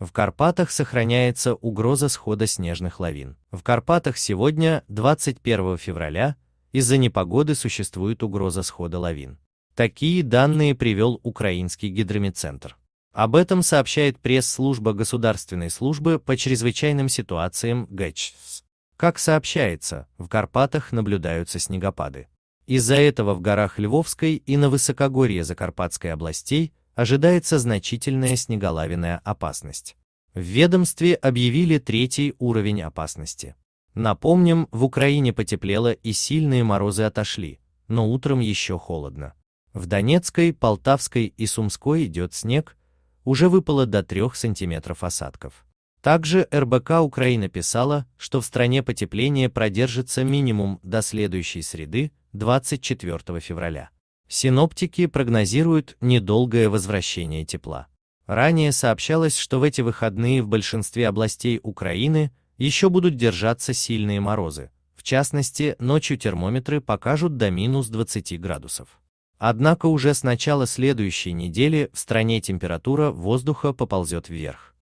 В Карпатах сохраняется угроза схода снежных лавин. В Карпатах сегодня, 21 февраля, из-за непогоды существует угроза схода лавин. Такие данные привел Украинский гидромедцентр. Об этом сообщает пресс-служба Государственной службы по чрезвычайным ситуациям ГЭЧС. Как сообщается, в Карпатах наблюдаются снегопады. Из-за этого в горах Львовской и на высокогорье Закарпатской областей – ожидается значительная снеголавиная опасность. В ведомстве объявили третий уровень опасности. Напомним, в Украине потеплело и сильные морозы отошли, но утром еще холодно. В Донецкой, Полтавской и Сумской идет снег, уже выпало до 3 сантиметров осадков. Также РБК Украина писала, что в стране потепление продержится минимум до следующей среды, 24 февраля. Синоптики прогнозируют недолгое возвращение тепла. Ранее сообщалось, что в эти выходные в большинстве областей Украины еще будут держаться сильные морозы, в частности, ночью термометры покажут до минус 20 градусов. Однако уже с начала следующей недели в стране температура воздуха поползет вверх.